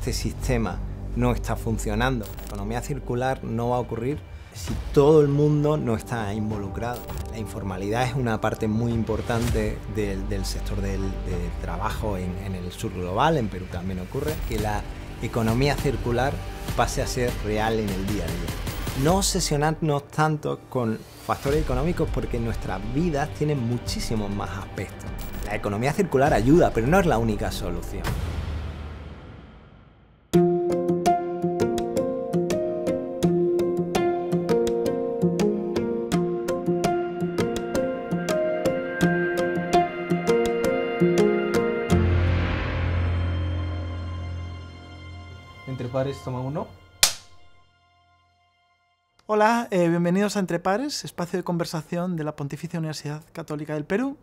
este sistema no está funcionando. La economía circular no va a ocurrir si todo el mundo no está involucrado. La informalidad es una parte muy importante del, sector del, trabajo en, en, el sur global, en Perú también ocurre, que la economía circular pase a ser real en el día a día. No obsesionarnos tanto con factores económicos porque nuestras vidas tienen muchísimos más aspectos. La economía circular ayuda, pero no es la única solución. a Entre Pares, espacio de conversación de la Pontificia Universidad Católica del Perú.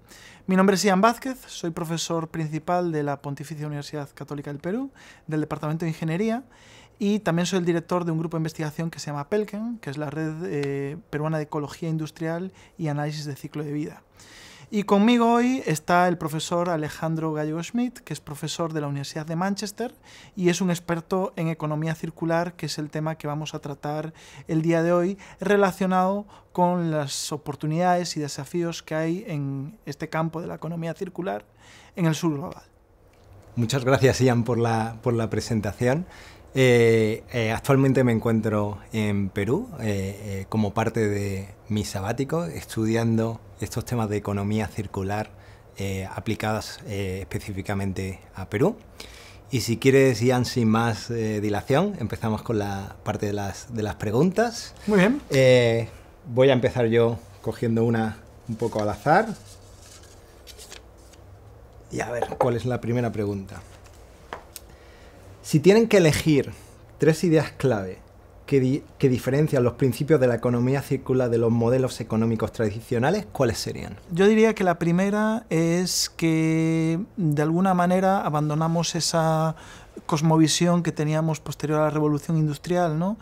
Mi nombre es Ian Vázquez, soy profesor principal de la Pontificia Universidad Católica del Perú, del Departamento de Ingeniería, y también soy el director de un grupo de investigación que se llama PELKEN, que es la Red eh, Peruana de Ecología Industrial y Análisis de Ciclo de Vida. Y conmigo hoy está el profesor Alejandro Gallo Schmidt, que es profesor de la Universidad de Manchester y es un experto en economía circular, que es el tema que vamos a tratar el día de hoy, relacionado con las oportunidades y desafíos que hay en este campo de la economía circular en el sur global. Muchas gracias, Ian, por la, por la presentación. Eh, eh, actualmente me encuentro en Perú eh, como parte de mi sabático estudiando estos temas de economía circular aplicadas específicamente a Perú. Y si quieres, Ian, sin más dilación, empezamos con la parte de las, de las preguntas. Muy bien. voy a empezar yo cogiendo una un poco al azar. Y a ver, ¿cuál es la primera pregunta? Si tienen que elegir tres ideas clave que, diferencian los principios de la economía circular de los modelos económicos tradicionales, ¿cuáles serían? Yo diría que la primera es que de alguna manera abandonamos esa cosmovisión que teníamos posterior a la revolución industrial, ¿no?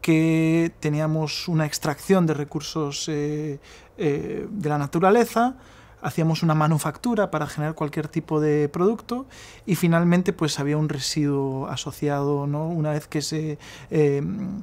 que teníamos una extracción de recursos eh, eh, de la naturaleza, hacíamos una manufactura para generar cualquier tipo de producto y finalmente pues había un residuo asociado, ¿no? Una vez que ese em,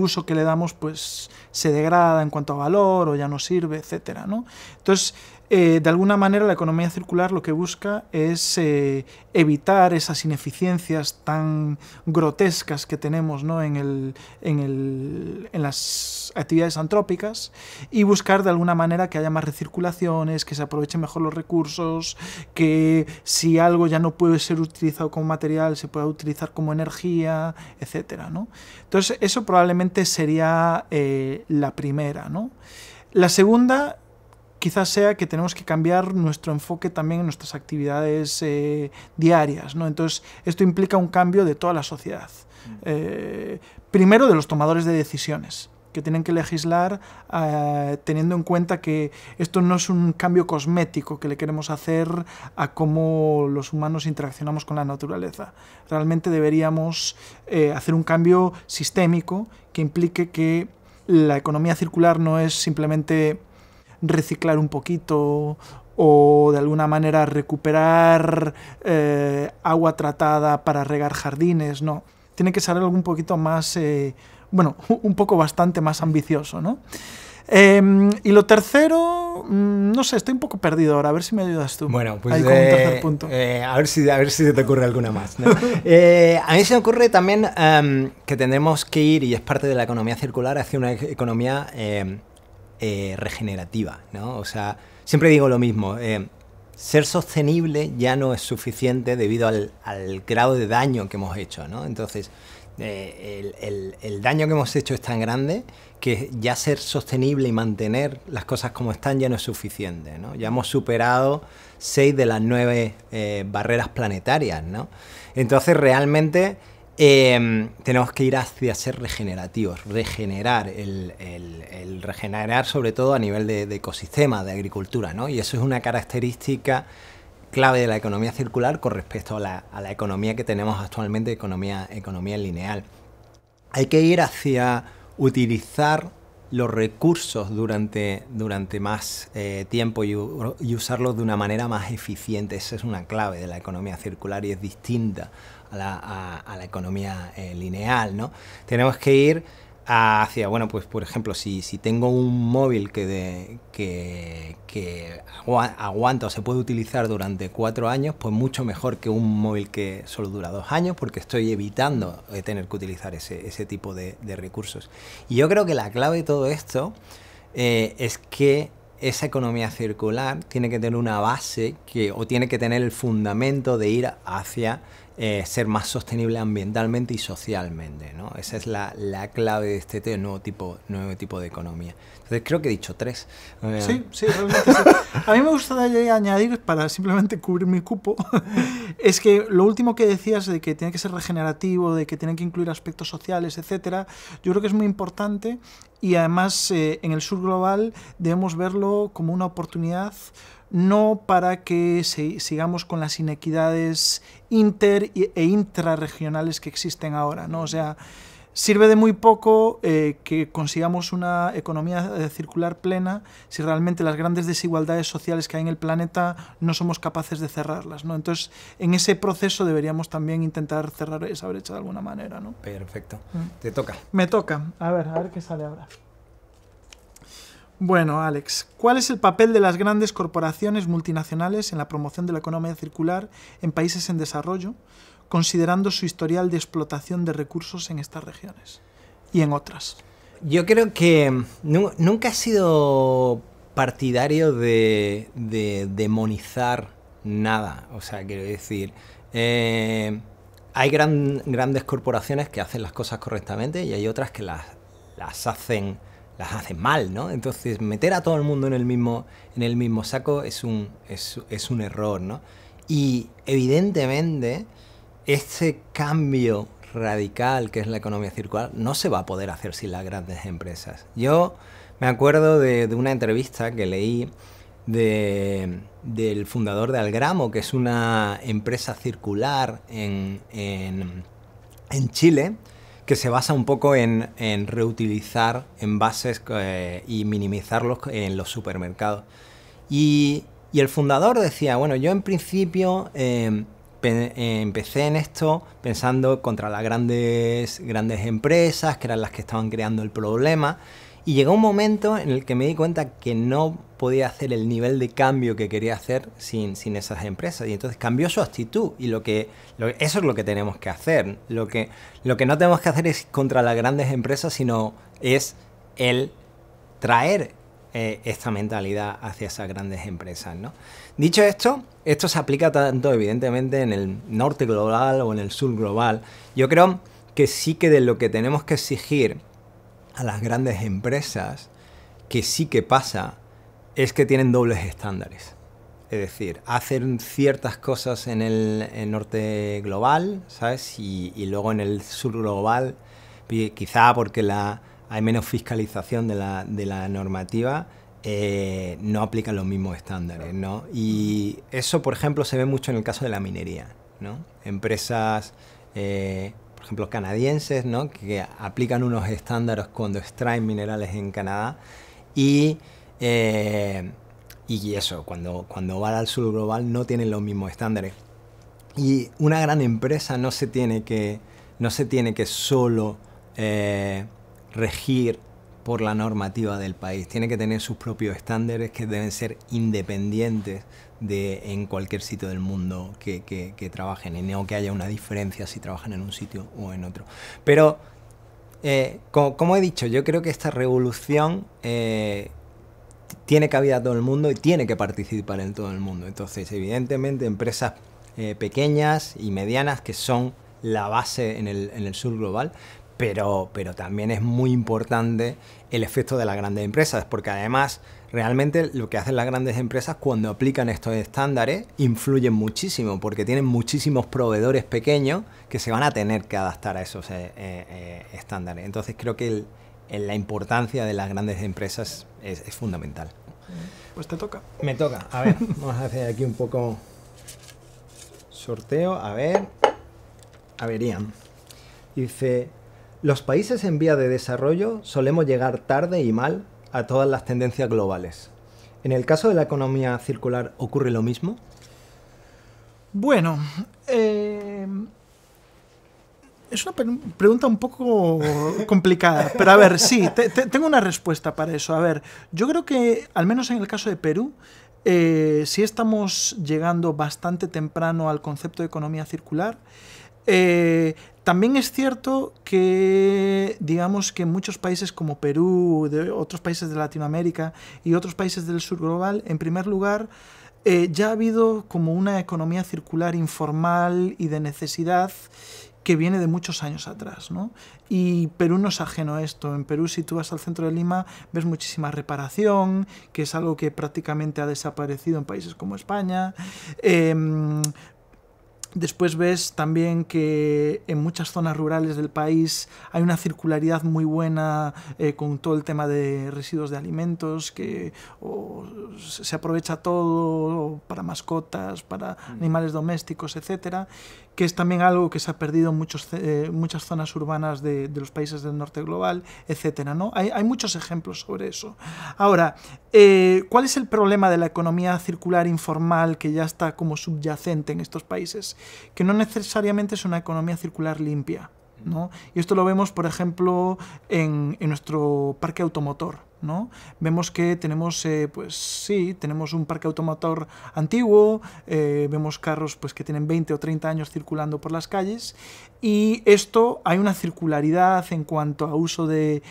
uso que le damos pues se degrada en cuanto a valor o ya no sirve, etcétera, ¿no? Entonces, eh, de alguna manera la economía circular lo que busca es eh, evitar esas ineficiencias tan grotescas que tenemos ¿no? en, el, en, el, en, las actividades antrópicas y buscar de alguna manera que haya más recirculaciones, que se aprovechen mejor los recursos, que si algo ya no puede ser utilizado como material se pueda utilizar como energía, etc. ¿no? Entonces eso probablemente sería eh, la primera. ¿no? La segunda quizás sea que tenemos que cambiar nuestro enfoque también en nuestras actividades eh, diarias. Entonces, esto implica un cambio de toda la sociedad. Mm. Eh, primero, de los tomadores de decisiones que tienen que legislar eh, teniendo en cuenta que esto no es un cambio cosmético que le queremos hacer a cómo los humanos interaccionamos con la naturaleza. Realmente deberíamos hacer un cambio sistémico que implique que la economía circular no es simplemente reciclar un poquito o de alguna manera recuperar eh, agua tratada para regar jardines, no. Tiene que ser algo un poquito más, eh, bueno, un poco bastante más ambicioso, ¿no? Em, y lo tercero, mm, no sé, estoy un poco perdido ahora, a ver si me ayudas tú. Bueno, pues eh, punto. a, ver si, a ver si se te ocurre alguna más. a mí se me ocurre también em, que tenemos que ir, y es parte de la economía circular, hacia una economía em, eh, regenerativa, ¿no? O sea, siempre digo lo mismo, eh, ser sostenible ya no es suficiente debido al, grado de daño que hemos hecho, ¿no? Entonces, eh, el, daño que hemos hecho es tan grande que ya ser sostenible y mantener las cosas como están ya no es suficiente. ¿no? Ya hemos superado seis de las nueve barreras planetarias. ¿no? Entonces realmente Em, tenemos que ir hacia ser regenerativos, regenerar, el, regenerar sobre todo a nivel de, ecosistema, de agricultura, ¿no? Y eso es una característica clave de la economía circular con respecto a la, economía que tenemos actualmente, economía, economía lineal. Hay que ir hacia utilizar los recursos durante, durante más eh, tiempo y, usarlos de una manera más eficiente. Esa es una clave de la economía circular y es distinta a la, economía eh, lineal. ¿no? Tenemos que ir hacia, bueno, pues por ejemplo, si, si tengo un móvil que, que, aguanta o se puede utilizar durante cuatro años, pues mucho mejor que un móvil que solo dura dos años, porque estoy evitando eh, tener que utilizar ese, tipo de, recursos. Y yo creo que la clave de todo esto eh, es que esa economía circular tiene que tener una base que, o tiene que tener el fundamento de ir hacia eh, ser más sostenible ambientalmente y socialmente. ¿no? Esa es la, clave de este nuevo tipo, nuevo tipo de economía. Creo que he dicho tres. Eh, sí, sí, realmente A mí me gustaría añadir, para simplemente cubrir mi cupo, es que lo último que decías de que tiene que ser regenerativo, de que tienen que incluir aspectos sociales, etcétera, yo creo que es muy importante y además eh, en el sur global debemos verlo como una oportunidad no para que sigamos con las inequidades inter e intrarregionales que existen ahora, ¿no? O sea, Sirve de muy poco eh, que consigamos una economía eh, circular plena si realmente las grandes desigualdades sociales que hay en el planeta no somos capaces de cerrarlas. ¿no? Entonces, en ese proceso deberíamos también intentar cerrar esa brecha de alguna manera. ¿no? Perfecto. Mm. Te toca. Me toca. A ver, a ver qué sale ahora. Bueno, Alex, ¿cuál es el papel de las grandes corporaciones multinacionales en la promoción de la economía circular en países en desarrollo? considerando su historial de explotación de recursos en estas regiones y en otras? Yo creo que mm, nunca he sido partidario de, demonizar nada. O sea, quiero decir, eh, hay grandes corporaciones que hacen las cosas correctamente y hay otras que las, hacen las hacen mal, ¿no? Entonces, meter a todo el mundo en el mismo, en el mismo saco es un, es un error, ¿no? Y evidentemente este cambio radical que es la economía circular no se va a poder hacer sin las grandes empresas. Yo me acuerdo de, una entrevista que leí del fundador de Algramo, que es una empresa circular en, Chile, que se basa un poco en, reutilizar envases eh, y minimizarlos en los supermercados. Y, el fundador decía, bueno, yo en principio... Eh, eh, empecé en esto pensando contra las grandes, grandes empresas, que eran las que estaban creando el problema, y llegó un momento en el que me di cuenta que no podía hacer el nivel de cambio que quería hacer sin, sin esas empresas. Y entonces cambió su actitud. Y lo que, eso es lo que tenemos que hacer. Lo que, lo que no tenemos que hacer es contra las grandes empresas, sino es el traer eh, esta mentalidad hacia esas grandes empresas. Dicho esto, esto se aplica tanto evidentemente en el norte global o en el sur global. Yo creo que sí que de lo que tenemos que exigir a las grandes empresas, que sí que pasa, es que tienen dobles estándares. Es decir, hacen ciertas cosas en el, norte global, ¿sabes? y luego en el sur global, quizá porque la, hay menos fiscalización de la, normativa, eh, no aplican los mismos estándares. ¿no? Y eso, por ejemplo, se ve mucho en el caso de la minería. ¿no? Empresas, eh, por ejemplo, canadienses, ¿no? que aplican unos estándares cuando extraen minerales en Canadá y... Eh, y eso, cuando, cuando van al sur global no tienen los mismos estándares. Y una gran empresa no se tiene que, no se tiene que solo regir por la normativa del país. Tiene que tener sus propios estándares que deben ser independientes de en cualquier sitio del mundo que, trabajen y no que haya una diferencia si trabajan en un sitio o en otro. Pero, eh, como, he dicho, yo creo que esta revolución eh, tiene cabida a todo el mundo y tiene que participar en todo el mundo. Entonces, evidentemente, empresas eh, pequeñas y medianas que son la base en el, en el sur global, pero, también es muy importante el efecto de las grandes empresas, porque además realmente lo que hacen las grandes empresas cuando aplican estos estándares influyen muchísimo, porque tienen muchísimos proveedores pequeños que se van a tener que adaptar a esos eh, eh, estándares. Entonces creo que la importancia de las grandes empresas es, es fundamental. Pues te toca. Me toca. A ver, vamos a hacer aquí un poco sorteo. A ver. A ver, Ian. Dice, los países en vía de desarrollo solemos llegar tarde y mal a todas las tendencias globales. ¿En el caso de la economía circular ocurre lo mismo? Bueno, eh, es una pregunta un poco complicada, pero a ver, sí, tengo una respuesta para eso. A ver, yo creo que, al menos en el caso de Perú, eh, sí estamos llegando bastante temprano al concepto de economía circular. Eh, también es cierto que, digamos que muchos países como Perú, de otros países de Latinoamérica y otros países del sur global, en primer lugar, eh, ya ha habido como una economía circular informal y de necesidad que viene de muchos años atrás, ¿no? Y Perú no es ajeno a esto. En Perú, si tú vas al centro de Lima, ves muchísima reparación, que es algo que prácticamente ha desaparecido en países como España. Em, Después ves también que en muchas zonas rurales del país hay una circularidad muy buena eh, con todo el tema de residuos de alimentos, que se aprovecha todo para mascotas, para mm. animales domésticos, etcétera que es también algo que se ha perdido en eh, muchas zonas urbanas de, los países del norte global, etcétera. ¿no? Hay, muchos ejemplos sobre eso. Ahora, eh, ¿cuál es el problema de la economía circular informal que ya está como subyacente en estos países? Que no necesariamente es una economía circular limpia. Y esto lo vemos, por ejemplo, en nuestro parque automotor. Vemos que tenemos, eh, pues sí, tenemos un parque automotor antiguo, eh, vemos carros pues, que tienen 20 o 30 años circulando por las calles, y esto hay una circularidad en cuanto a uso de,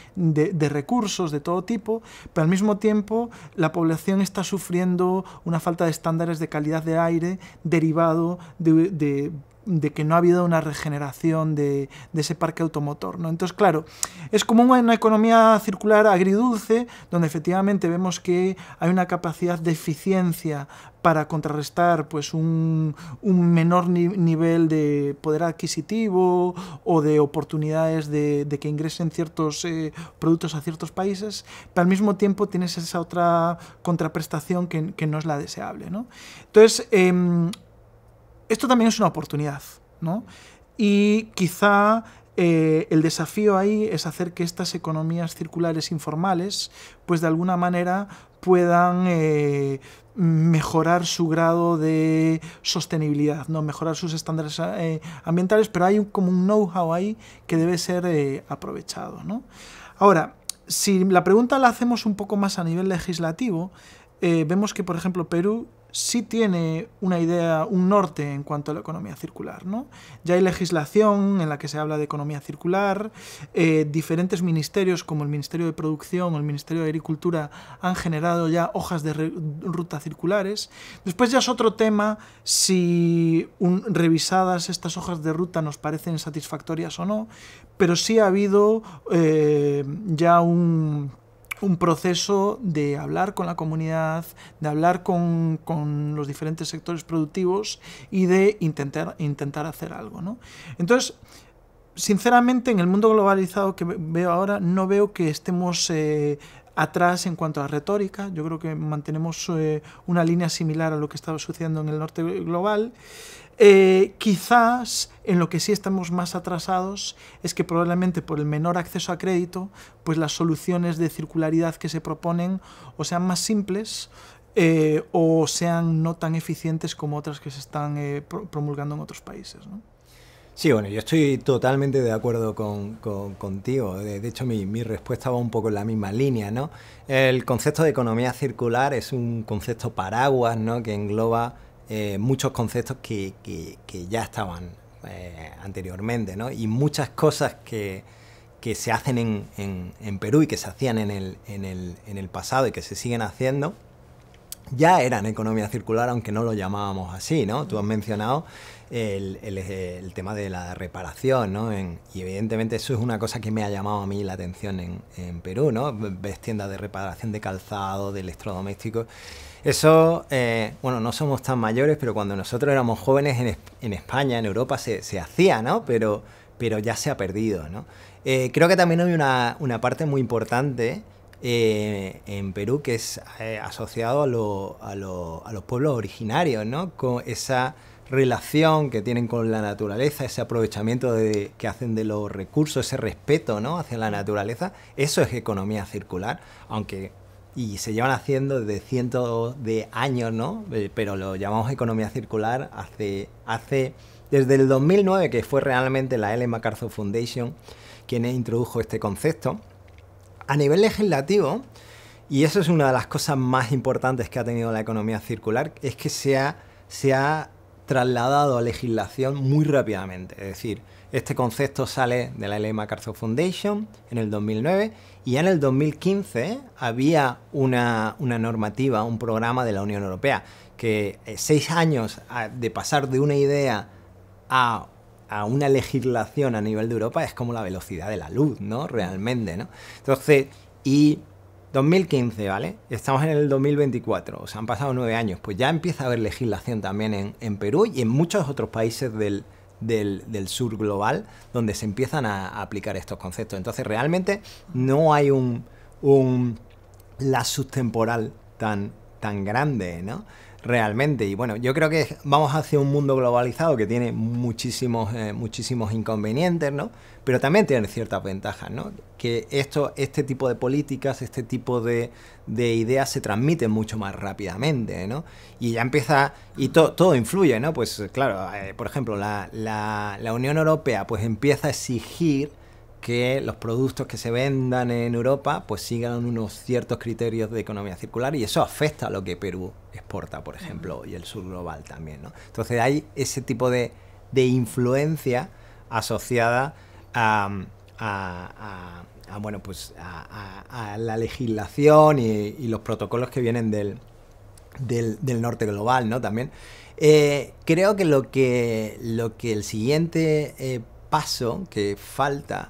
recursos de todo tipo, pero al mismo tiempo la población está sufriendo una falta de estándares de calidad de aire derivado de de que no ha habido una regeneración de, ese parque automotor. ¿no? Entonces, claro, es como una economía circular agridulce, donde efectivamente vemos que hay una capacidad de eficiencia para contrarrestar pues, un, menor nivel de poder adquisitivo o de oportunidades de, que ingresen ciertos eh, productos a ciertos países, pero al mismo tiempo tienes esa otra contraprestación que, no es la deseable. Entonces, em, esto también es una oportunidad, Y quizá eh, el desafío ahí es hacer que estas economías circulares informales, pues de alguna manera puedan eh, mejorar su grado de sostenibilidad, ¿no? mejorar sus estándares eh, ambientales, pero hay como un know-how ahí que debe ser aprovechado. Ahora, si la pregunta la hacemos un poco más a nivel legislativo, vemos que, por ejemplo, Perú sí tiene una idea, un norte en cuanto a la economía circular. ¿no? Ya hay legislación en la que se habla de economía circular, eh, diferentes ministerios como el Ministerio de Producción o el Ministerio de Agricultura han generado ya hojas de ruta circulares. Después ya es otro tema si revisadas estas hojas de ruta nos parecen satisfactorias o no, pero sí ha habido eh, ya un un proceso de hablar con la comunidad, de hablar con, los diferentes sectores productivos y de intentar, intentar hacer algo. ¿no? Entonces, sinceramente, en el mundo globalizado que veo ahora, no veo que estemos eh, atrás en cuanto a retórica. Yo creo que mantenemos eh, una línea similar a lo que estaba sucediendo en el norte global. Eh, quizás en lo que sí estamos más atrasados es que probablemente por el menor acceso a crédito, pues las soluciones de circularidad que se proponen o sean más simples eh, o sean no tan eficientes como otras que se están eh, promulgando en otros países. Sí, bueno, yo estoy totalmente de acuerdo con, contigo. De, hecho, mi, mi, respuesta va un poco en la misma línea, ¿no? El concepto de economía circular es un concepto paraguas, ¿no? Que engloba eh, muchos conceptos que, ya estaban eh, anteriormente, ¿no? Y muchas cosas que, se hacen en, Perú y que se hacían en el, en, el, en el pasado y que se siguen haciendo, ya eran economía circular, aunque no lo llamábamos así, ¿no? Tú has mm. mencionado el, tema de la reparación, ¿no? y evidentemente eso es una cosa que me ha llamado a mí la atención en, en Perú, ¿no? Ves tiendas de reparación de calzado, de electrodomésticos. Eso, eh, bueno, no somos tan mayores, pero cuando nosotros éramos jóvenes en, en España, en Europa, se, se, hacía, ¿no? Pero, pero ya se ha perdido, ¿no? Eh, creo que también hay una, una parte muy importante eh, en Perú que es asociado a, lo, a, lo, a, los pueblos originarios, ¿no? Con esa relación que tienen con la naturaleza, ese aprovechamiento de, que hacen de los recursos, ese respeto ¿no? hacia la naturaleza, eso es economía circular, aunque y se llevan haciendo desde cientos de años, ¿no? Eh, pero lo llamamos economía circular hace, hace desde el 2009 que fue realmente la L. MacArthur Foundation quien introdujo este concepto. A nivel legislativo, y eso es una de las cosas más importantes que ha tenido la economía circular, es que se ha, se ha trasladado a legislación muy rápidamente. Es decir, este concepto sale de la ley MacArthur Foundation en el 2009 y ya en el 2015 había una, normativa, un programa de la Unión Europea que eh, seis años de pasar de una idea a, a, una legislación a nivel de Europa es como la velocidad de la luz, ¿no? Realmente, ¿no? Entonces, y 2015, ¿vale? Estamos en el 2024, o sea, han pasado nueve años. Pues ya empieza a haber legislación también en, Perú y en muchos otros países del, sur global donde se empiezan a, aplicar estos conceptos. Entonces, realmente no hay un, un lapsus temporal tan, tan grande, ¿no? Realmente, y bueno, yo creo que vamos hacia un mundo globalizado que tiene muchísimos, eh, muchísimos inconvenientes, ¿no? pero también tiene ciertas ventajas, ¿no? Que esto, este tipo de políticas, este tipo de, ideas se transmiten mucho más rápidamente, ¿no? Y ya empieza, y todo influye, ¿no? Pues claro, eh, por ejemplo, la, Unión Europea pues empieza a exigir que los productos que se vendan en Europa pues sigan unos ciertos criterios de economía circular y eso afecta a lo que Perú exporta, por ejemplo, y el sur global también. ¿no? Entonces hay ese tipo de, de influencia asociada a, bueno, pues a, la legislación y, los protocolos que vienen del, del, norte global, ¿no? También. Eh, creo que lo, que lo que el siguiente eh, paso que falta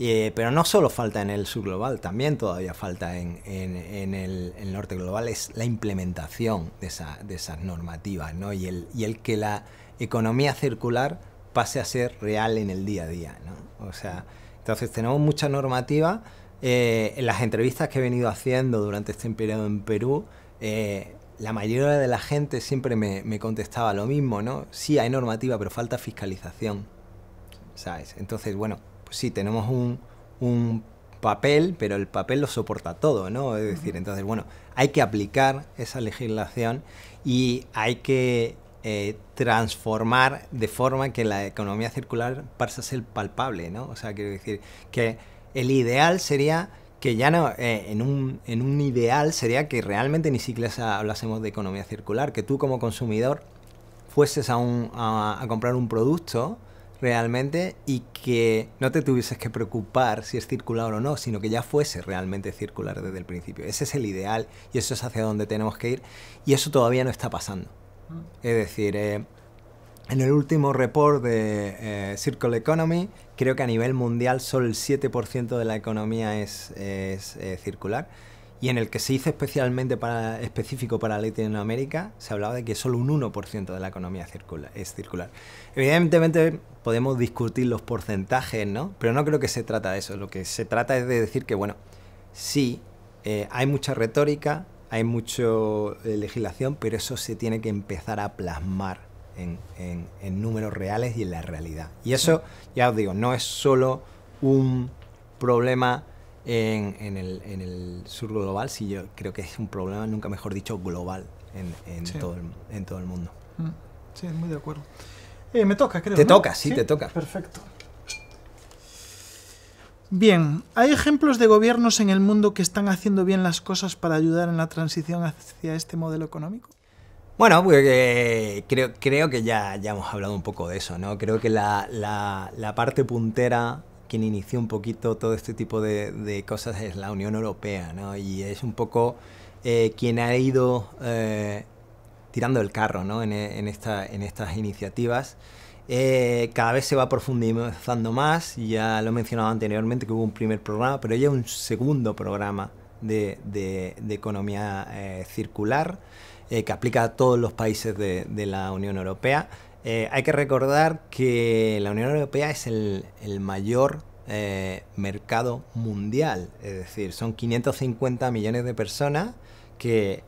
eh, pero no solo falta en el sur global, también todavía falta en, el, en el, norte global, es la implementación de, de esas normativas ¿no? y, el, y, el, que la economía circular pase a ser real en el día a día. ¿no? O sea, entonces tenemos mucha normativa. en eh, las entrevistas que he venido haciendo durante este periodo en Perú, eh, la mayoría de la gente siempre me, me, contestaba lo mismo, ¿no? Sí, hay normativa, pero falta fiscalización. ¿Sabes? Entonces, bueno, pues sí, tenemos un, un papel, pero el papel lo soporta todo, ¿no? Es decir, entonces, bueno, hay que aplicar esa legislación y hay que eh, transformar de forma que la economía circular pase a ser palpable, ¿no? O sea, quiero decir que el ideal sería que ya no, eh, en, un, ideal sería que realmente ni siquiera hablásemos de economía circular, que tú como consumidor fueses a, un, a, comprar un producto realmente y que no te tuvieses que preocupar si es circular o no, sino que ya fuese realmente circular desde el principio. Ese es el ideal y eso es hacia donde tenemos que ir y eso todavía no está pasando. Es decir, eh, en el último report de eh, Circle Economy, creo que a nivel mundial solo el 7% de la economía es, eh, circular. Y en el que se hizo especialmente para, específico para Latinoamérica, se hablaba de que solo un 1% de la economía circula, es circular. Evidentemente podemos discutir los porcentajes, ¿no? Pero no creo que se trata de eso. Lo que se trata es de decir que, bueno, sí, hay mucha retórica, hay mucha eh, legislación, pero eso se tiene que empezar a plasmar en, números reales y en la realidad. Y eso, ya os digo, no es solo un problema en, el, sur global, si yo creo que es un problema, nunca mejor dicho, global en, todo, el, mundo. Mm. Sí, muy de acuerdo. Eh, me toca, creo. Te toca, sí, sí, te toca. Perfecto. Bien, hay ejemplos de gobiernos en el mundo que están haciendo bien las cosas para ayudar en la transición hacia este modelo económico. Bueno, pues, eh, creo, que ya, ya hemos hablado un poco de eso, ¿no? Creo que la, parte puntera quien inició un poquito todo este tipo de, cosas es la Unión Europea, ¿no? Y es un poco eh, quien ha ido eh, tirando el carro, ¿no? en estas iniciativas. Eh, cada vez se va profundizando más, ya lo he mencionado anteriormente que hubo un primer programa, pero ya un segundo programa de, economía eh, circular eh, que aplica a todos los países de, la Unión Europea. hay que recordar que la Unión Europea es el, el mayor mercado mundial, es decir, son 550 millones de personas que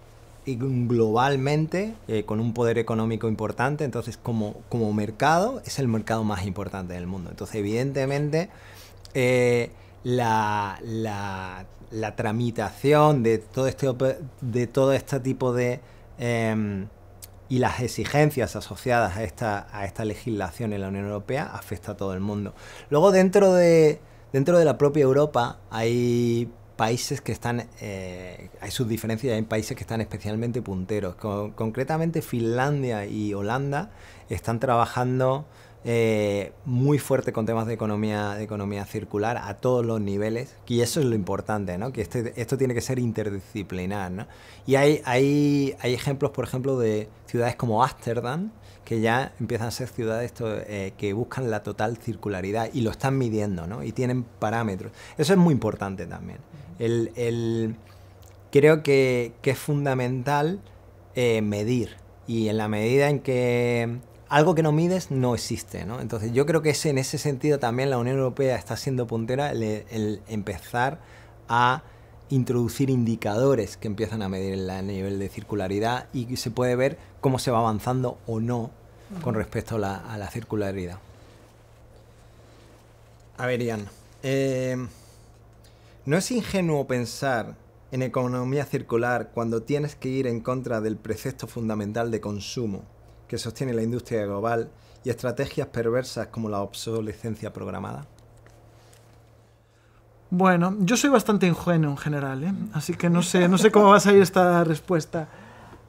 globalmente eh, con un poder económico importante, entonces como, como mercado es el mercado más importante del mundo. Entonces evidentemente eh, la, la, tramitación de todo este, de todo este tipo de... Em, y las exigencias asociadas a esta, a esta legislación en la Unión Europea afecta a todo el mundo. Luego dentro de, dentro de la propia Europa hay países que están, eh, hay sus diferencias, hay países que están especialmente punteros. concretamente Finlandia y Holanda están trabajando eh, muy fuerte con temas de economía, de economía circular a todos los niveles, y eso es lo importante, ¿no? que este, esto tiene que ser interdisciplinar. Y hay, hay, hay ejemplos, por ejemplo, de ciudades como Ámsterdam, que ya empiezan a ser ciudades eh, que buscan la total circularidad y lo están midiendo ¿no? y tienen parámetros. Eso es muy importante también. El, creo que, es fundamental eh, medir. Y en la medida en que algo que no mides no existe, ¿no? Entonces yo creo que es en ese sentido también la Unión Europea está siendo puntera el, empezar a introducir indicadores que empiezan a medir el nivel de circularidad y se puede ver cómo se va avanzando o no con respecto a la, circularidad. A ver, Ian. Eh, ¿No es ingenuo pensar en economía circular cuando tienes que ir en contra del precepto fundamental de consumo que sostiene la industria global y estrategias perversas como la obsolescencia programada? Bueno, yo soy bastante ingenuo en general, ¿eh? así que no sé, no sé cómo va a salir esta respuesta.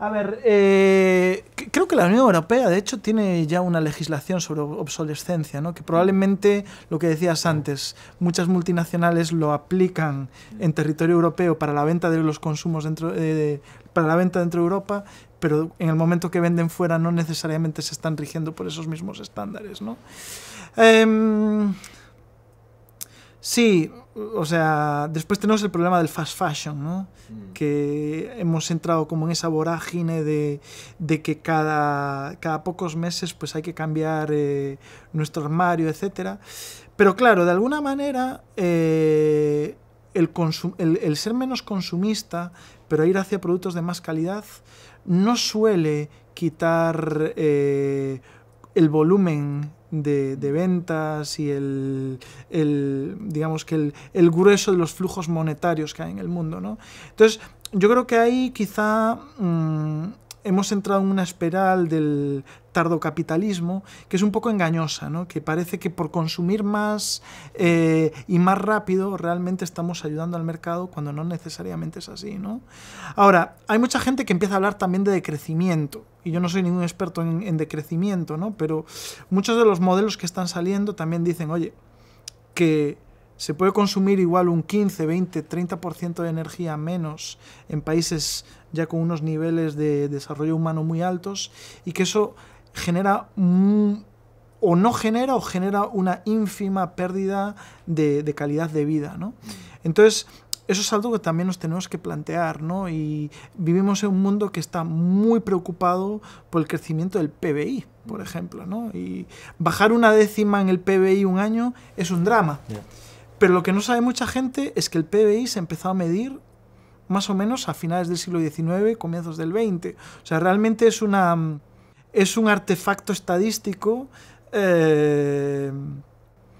A ver, eh, creo que la Unión Europea, de hecho, tiene ya una legislación sobre obsolescencia, ¿no? que probablemente lo que decías antes, muchas multinacionales lo aplican en territorio europeo para la venta de los consumos dentro, eh, para la venta dentro de Europa, pero en el momento que venden fuera no necesariamente se están rigiendo por esos mismos estándares. ¿no? Em, sí, o sea, después tenemos el problema del fast fashion, ¿no? Mm. Que hemos entrado como en esa vorágine de, que cada, cada, pocos meses pues hay que cambiar eh, nuestro armario, etc. Pero claro, de alguna manera eh, el, el, ser menos consumista, pero ir hacia productos de más calidad, no suele quitar eh, el volumen de, ventas y el, el digamos que el, el, grueso de los flujos monetarios que hay en el mundo. ¿no? Entonces, yo creo que ahí quizá mm, hemos entrado en una espiral del tardocapitalismo que es un poco engañosa, ¿no? que parece que por consumir más eh, y más rápido realmente estamos ayudando al mercado cuando no necesariamente es así. ¿no? Ahora, hay mucha gente que empieza a hablar también de decrecimiento, y yo no soy ningún experto en, en decrecimiento, ¿no? pero muchos de los modelos que están saliendo también dicen, oye, que se puede consumir igual un 15, 20, 30% de energía menos en países ya con unos niveles de desarrollo humano muy altos y que eso genera o no genera o genera una ínfima pérdida de, calidad de vida. ¿no? Entonces, eso es algo que también nos tenemos que plantear, ¿no? Y vivimos en un mundo que está muy preocupado por el crecimiento del PBI, por ejemplo, ¿no? Y bajar una décima en el PBI un año es un drama. Pero lo que no sabe mucha gente es que el PBI se empezó a medir más o menos a finales del siglo XIX, comienzos del XX. O sea, realmente es, una, mm, es un artefacto estadístico eh,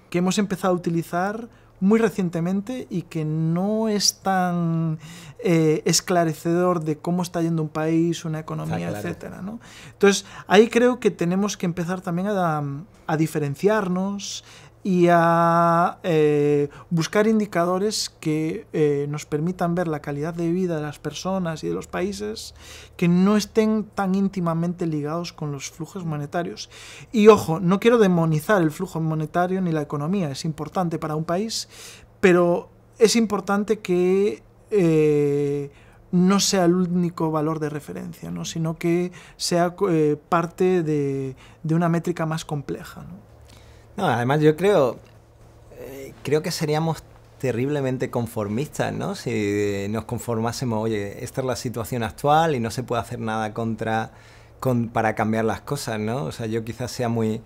que hemos empezado a utilizar muy recientemente y que no es tan eh, esclarecedor de cómo está yendo un país, una economía, etc. Ah, etcétera. Entonces, ahí creo que tenemos que empezar también a diferenciarnos, y a eh, buscar indicadores que eh, nos permitan ver la calidad de vida de las personas y de los países que no estén tan íntimamente ligados con los flujos monetarios. Y ojo, no quiero demonizar el flujo monetario ni la economía, es importante para un país, pero es importante que... Eh, no sea el único valor de referencia, sino que sea parte de, de, una métrica más compleja. No, además yo creo, eh, creo que seríamos terriblemente conformistas, ¿no? Si eh, nos conformásemos, oye, esta es la situación actual y no se puede hacer nada contra, para cambiar las cosas, ¿no? O sea, yo quizás sea muy...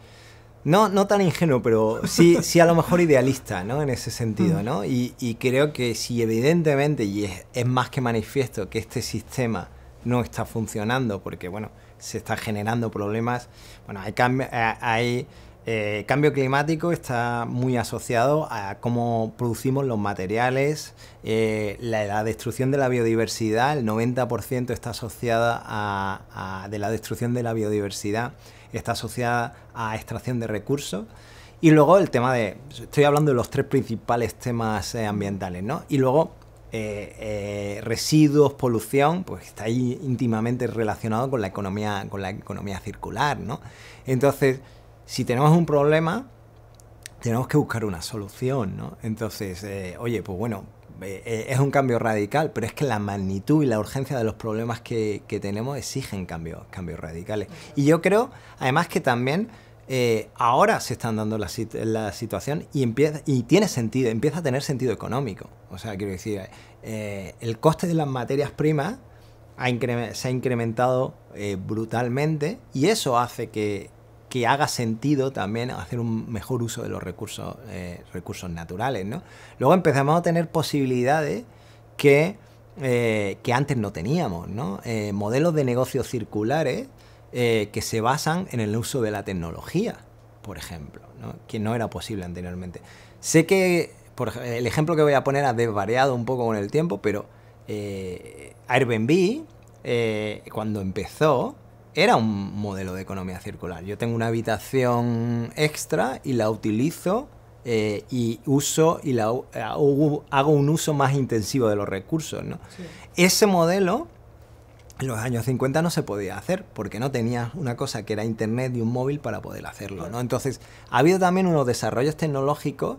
No, no tan ingenuo, pero sí, sí a lo mejor idealista, ¿no? En ese sentido, ¿no? Y, creo que si evidentemente, y es, más que manifiesto que este sistema no está funcionando, porque, bueno, se está generando problemas, bueno, hay, eh, hay eh, cambio climático está muy asociado a cómo producimos los materiales, eh, la, destrucción de la biodiversidad, el 90% está asociada a, de la destrucción de la biodiversidad, está asociada a extracción de recursos. Y luego el tema de, estoy hablando de los tres principales temas eh, ambientales, ¿no? Y luego residuos, polución, pues está ahí íntimamente relacionado con la economía, con la economía circular, ¿no? Entonces, si tenemos un problema, tenemos que buscar una solución, ¿no? Entonces, eh, oye, pues bueno, eh, eh, es un cambio radical, pero es que la magnitud y la urgencia de los problemas que, tenemos exigen cambios, cambios radicales. Y yo creo, además, que también ahora se están dando la, situación y, empieza, y tiene sentido, empieza a tener sentido económico. O sea, quiero decir, el coste de las materias primas ha se ha incrementado brutalmente y eso hace que que haga sentido también hacer un mejor uso de los recursos, eh, recursos naturales, Luego empezamos a tener posibilidades que, eh, que antes no teníamos, eh, modelos de negocios circulares que se basan en el uso de la tecnología, por ejemplo, que no era posible anteriormente. Sé que por, el ejemplo que voy a poner ha desvariado un poco con el tiempo, pero Airbnb, cuando empezó, era un modelo de economía circular. Yo tengo una habitación extra y la utilizo eh, y uso y la, eh, hago, un uso más intensivo de los recursos. Ese modelo en los años 50 no se podía hacer porque no tenías una cosa que era internet y un móvil para poder hacerlo. Entonces, ha habido también unos desarrollos tecnológicos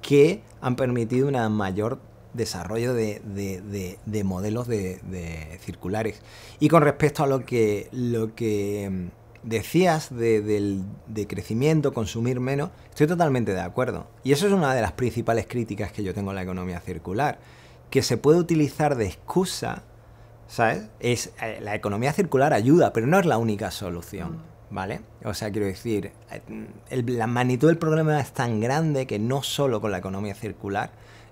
que han permitido una mayor desarrollo de, modelos de, circulares. Y con respecto a lo que, lo que em, decías de, crecimiento, consumir menos, estoy totalmente de acuerdo. Y eso es una de las principales críticas que yo tengo a la economía circular, que se puede utilizar de excusa, ¿sabes? Es, eh, la economía circular ayuda, pero no es la única solución. Mm. ¿Vale? O sea, quiero decir, eh, la magnitud del problema es tan grande que no solo con la economía circular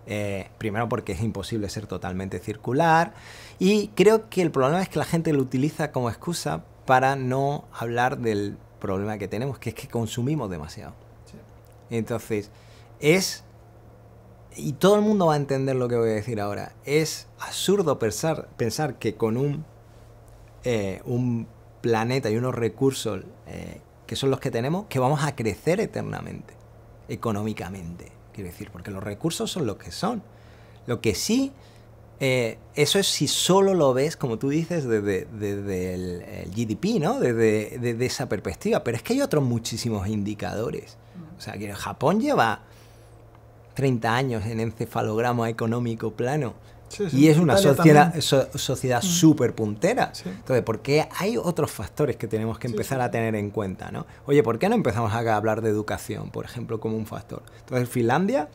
eh, primero porque es imposible ser totalmente circular y creo que el problema es que la gente lo utiliza como excusa para no hablar del problema que tenemos, que es que consumimos demasiado. Entonces, es, y todo el mundo va a entender lo que voy a decir ahora, es absurdo pensar, pensar que con un, eh, un planeta y unos recursos eh, que son los que tenemos, que vamos a crecer eternamente, económicamente quiero decir, porque los recursos son lo que son. Lo que sí, eh, eso es si solo lo ves, como tú dices, desde, el, GDP, ¿no? Desde, desde, esa perspectiva. Pero es que hay otros muchísimos indicadores. O sea, que Japón lleva 30 años en encefalograma económico plano y es una sociedad mm. puntera. Entonces, ¿por qué hay otros factores que tenemos que empezar a tener en cuenta? ¿no? Oye, ¿por qué no empezamos a hablar de educación, por ejemplo, como un factor? Entonces, Finlandia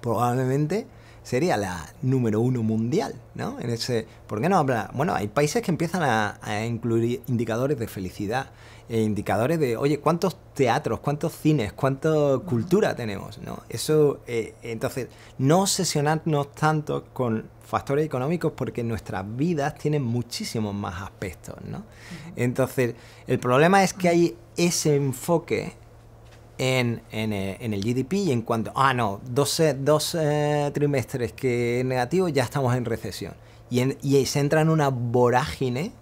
probablemente sería la número uno mundial, ¿no? En ese, ¿Por qué no habla? Bueno, hay países que empiezan a, incluir indicadores de felicidad, eh, indicadores de, oye, ¿cuántos teatros, cuántos cines, cuánta cultura tenemos? ¿no? Eso, eh, entonces, no obsesionarnos tanto con factores económicos porque nuestras vidas tienen muchísimos más aspectos, ¿no? Entonces, el problema es que hay ese enfoque eh, en, el GDP y en cuanto, ah, no, dos, trimestres que es negativo ya estamos en recesión. Y, se entra en una vorágine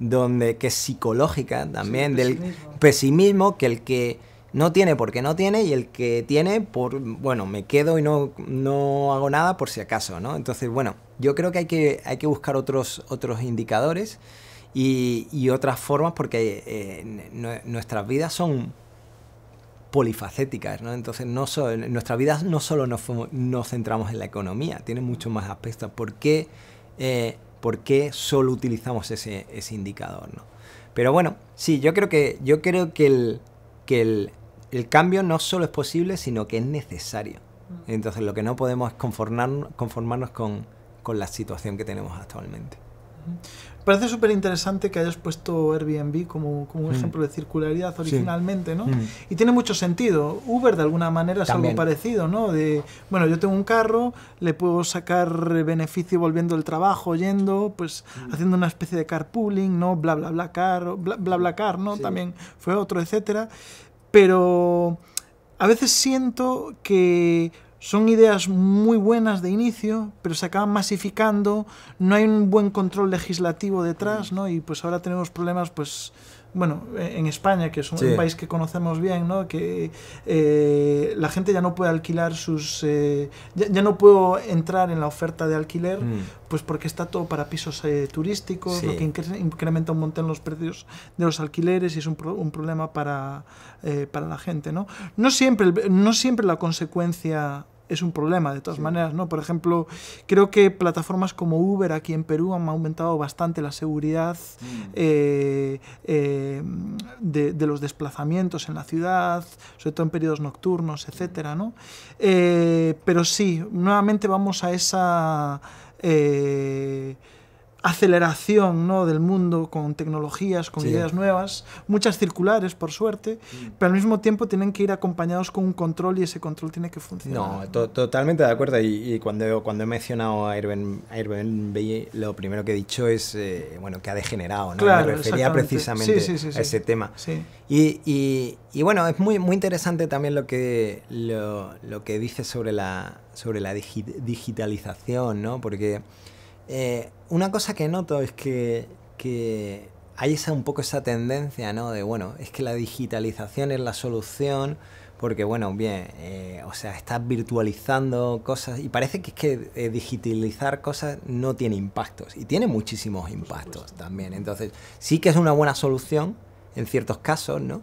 donde, que es psicológica también, del pesimismo. que el que no tiene porque no tiene y el que tiene por, bueno, me quedo y no, no hago nada por si acaso, ¿no? Entonces, bueno, yo creo que hay que, hay que buscar otros, otros indicadores y, otras formas porque eh, nuestras vidas son polifacéticas, ¿no? Entonces, no en nuestra vida no solo nos, centramos en la economía, tiene muchos más aspectos. Eh, ¿Por qué, solo utilizamos ese, indicador, Pero bueno, sí, yo creo que, yo creo que, el, que el, cambio no solo es posible, sino que es necesario. Mm. Entonces, lo que no podemos es conformarnos, conformarnos con la situación que tenemos actualmente. Parece súper interesante que hayas puesto Airbnb como, un mm. ejemplo de circularidad originalmente, ¿no? Mm. Y tiene mucho sentido. Uber de alguna manera es algo parecido, ¿no? De, bueno, yo tengo un carro, le puedo sacar beneficio volviendo del trabajo, yendo, pues mm. haciendo una especie de carpooling, ¿no? Bla, bla, bla, car, bla, bla, car, ¿no? También fue otro, etcétera. Pero a veces siento que son ideas muy buenas de inicio, pero se acaban masificando, no hay un buen control legislativo detrás, ¿no? Y pues ahora tenemos problemas, pues bueno, e, en España, que es un, país que conocemos bien, ¿no? que eh, la gente ya no puede alquilar sus... Eh, ya, no puedo entrar en la oferta de alquiler, mm. pues porque está todo para pisos eh, turísticos, lo que incrementa un montón los precios de los alquileres y es un, un problema para, para la gente. ¿no? No, siempre, no siempre la consecuencia es un problema, de todas maneras, ¿no? Por ejemplo, creo que plataformas como Uber aquí en Perú han aumentado bastante la seguridad mm. eh, eh, de, los desplazamientos en la ciudad, sobre todo en periodos nocturnos, etcétera, eh, pero sí, nuevamente vamos a esa aceleración ¿no? del mundo con tecnologías, con ideas nuevas, muchas circulares, por suerte, mm. pero al mismo tiempo tienen que ir acompañados con un control y ese control tiene que funcionar. No, totalmente de acuerdo. Y, cuando, cuando he mencionado a Airbnb, lo primero que he dicho es eh, bueno, que ha degenerado. ¿no? Me refería precisamente a ese tema. Y, y, y, bueno, es muy, muy interesante también lo que, lo, lo que dice sobre la, sobre la digitalización, ¿no? porque eh, una cosa que noto es que, hay un poco esa tendencia, ¿no? De, bueno, es que la digitalización es la solución, porque, bueno, bien, eh, o sea, estás virtualizando cosas y parece que es que eh, digitalizar cosas no tiene impactos, y tiene muchísimos impactos también. Entonces, sí que es una buena solución en ciertos casos, ¿no?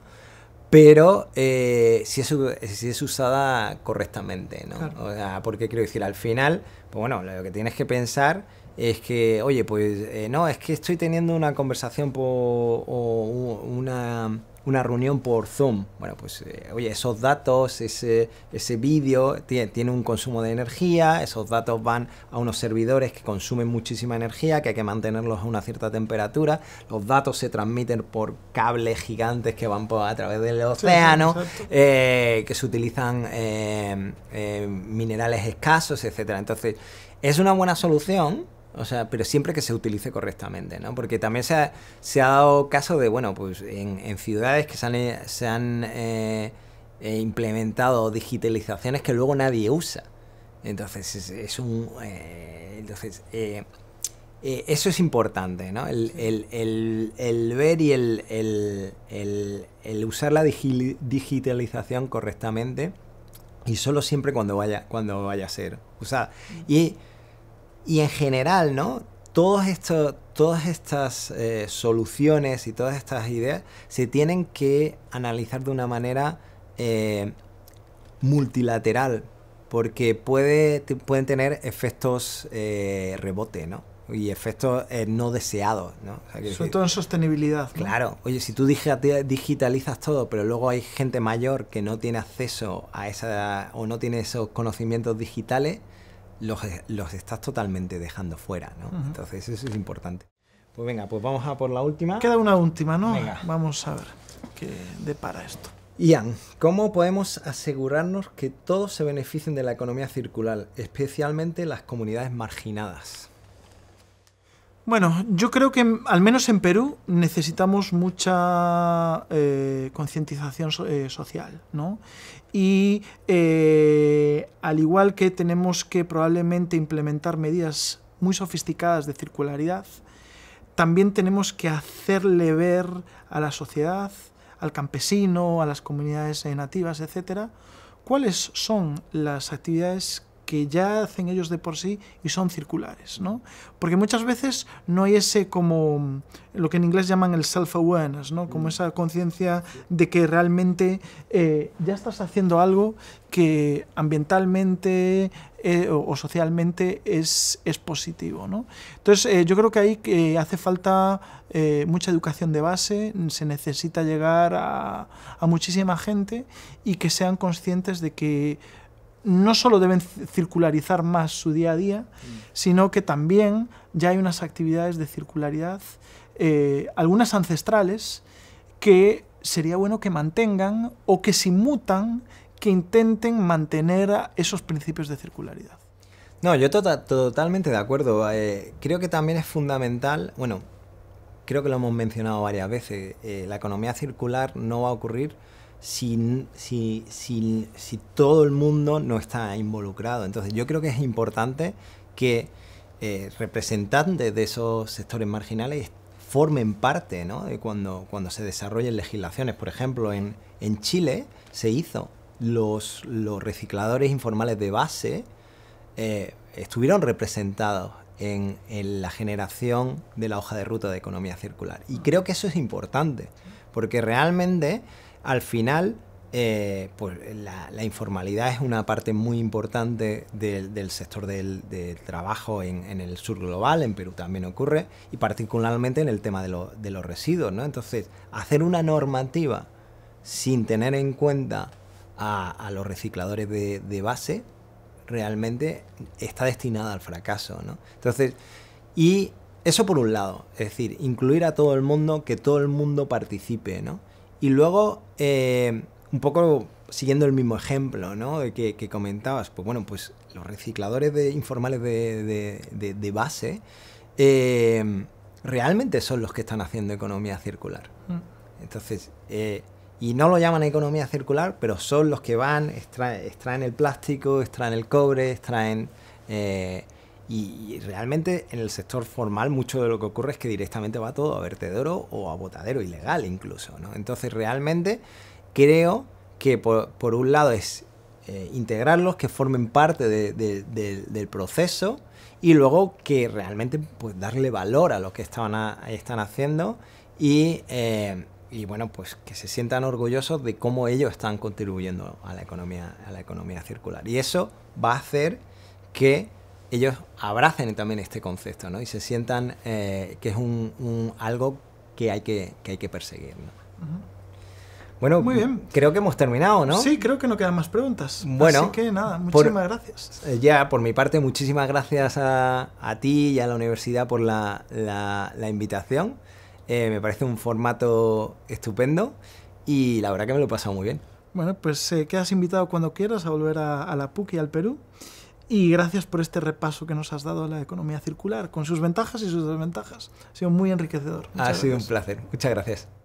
Pero si, es, usada correctamente, ¿no? O sea, porque quiero decir, al final, pues bueno, lo que tienes que pensar es que, oye, pues eh, no, es que estoy teniendo una conversación por, o una, reunión por Zoom. Bueno, pues eh, oye, esos datos, ese, vídeo tiene, tiene, un consumo de energía, esos datos van a unos servidores que consumen muchísima energía, que hay que mantenerlos a una cierta temperatura, los datos se transmiten por cables gigantes que van a través del océano, eh, que se utilizan minerales escasos, etcétera. Entonces, es una buena solución o sea, pero siempre que se utilice correctamente, ¿no? Porque también se ha, se ha dado caso de, bueno, pues en, ciudades que se han, eh, eh, implementado digitalizaciones que luego nadie usa. Entonces, es, un... Eh, entonces, eso es importante, ¿no? El, ver y el, usar la digitalización correctamente y solo siempre cuando vaya, cuando vaya a ser usada. Mm. y y en general, ¿no? Todos estos, todas estas eh, soluciones y todas estas ideas se tienen que analizar de una manera eh, multilateral, porque puede, pueden tener efectos eh, rebote, ¿no? Y efectos no deseados, ¿no? Sobre todo en sostenibilidad. Claro. Oye, si tú digitalizas todo, pero luego hay gente mayor que no tiene acceso a esa... o no tiene esos conocimientos digitales, eh, los, estás totalmente dejando fuera, ¿no? Entonces eso es importante. Pues venga, pues vamos a por la última. Queda una última, ¿no? Vamos a ver qué depara esto. Ian, ¿cómo podemos asegurarnos que todos se beneficien de la economía circular, especialmente las comunidades marginadas? Bueno, yo creo que al menos en Perú necesitamos mucha eh, concientización eh, social, ¿no? Y eh, al igual que tenemos que probablemente implementar medidas muy sofisticadas de circularidad, también tenemos que hacerle ver a la sociedad, al campesino, a las comunidades nativas, etcétera, cuáles son las actividades que ya hacen ellos de por sí y son circulares, ¿no? Porque muchas veces no hay ese como mm, lo que en inglés llaman el self-awareness, ¿no? Como mm. esa conciencia de que realmente eh, ya estás haciendo algo que ambientalmente eh, o, socialmente es, es positivo, ¿no? Entonces eh, yo creo que ahí hace falta mucha educación de base, se necesita llegar a, a muchísima gente y que sean conscientes de que no solo deben circularizar más su día a día, mm. sino que también ya hay unas actividades de circularidad, eh, algunas ancestrales, que sería bueno que mantengan o que si mutan, que intenten mantener esos principios de circularidad. No, yo tota, totalmente de acuerdo. Eh, creo que también es fundamental, bueno, creo que lo hemos mencionado varias veces, eh, la economía circular no va a ocurrir si, todo el mundo no está involucrado. Entonces yo creo que es importante que eh, representantes de esos sectores marginales formen parte ¿no? de cuando, se desarrollen legislaciones. Por ejemplo, en, Chile se hizo los, recicladores informales de base eh, estuvieron representados en, en, la generación de la hoja de ruta de economía circular. Y creo que eso es importante, porque realmente al final, eh, pues la, informalidad es una parte muy importante del, sector del, trabajo en, el sur global, en Perú también ocurre, y particularmente en el tema de, los residuos, ¿no? Entonces, hacer una normativa sin tener en cuenta a, los recicladores de, de, base realmente está destinada al fracaso, ¿no? Entonces, y eso por un lado, es decir, incluir a todo el mundo, que todo el mundo participe, ¿no? Y luego, eh, un poco siguiendo el mismo ejemplo ¿no? que, comentabas, pues bueno, pues los recicladores informales de, base eh, realmente son los que están haciendo economía circular. Mm. Entonces, eh, y no lo llaman economía circular, pero son los que van, extraen, el plástico, extraen el cobre, extraen y, realmente en el sector formal mucho de lo que ocurre es que directamente va todo a vertedero o a botadero ilegal incluso. Entonces realmente creo que por, un lado es eh, integrarlos, que formen parte del proceso y luego que realmente pues darle valor a lo que estaban a, están haciendo y, eh, y, bueno pues que se sientan orgullosos de cómo ellos están contribuyendo a la economía a la economía circular y eso va a hacer que ellos abracen también este concepto ¿no? y se sientan eh, que es un, algo que hay que, hay que perseguir. Bueno, creo que hemos terminado, ¿no? Sí, creo que no quedan más preguntas. Bueno, así que nada, muchísimas gracias. Eh, ya, por mi parte, muchísimas gracias a, ti y a la universidad por la, invitación. Eh, me parece un formato estupendo y la verdad que me lo he pasado muy bien. Bueno, pues quedas invitado cuando quieras a volver a, a la PUC y al Perú. Y gracias por este repaso que nos has dado a la economía circular, con sus ventajas y sus desventajas. Ha sido muy enriquecedor. ha sido un placer. Muchas gracias.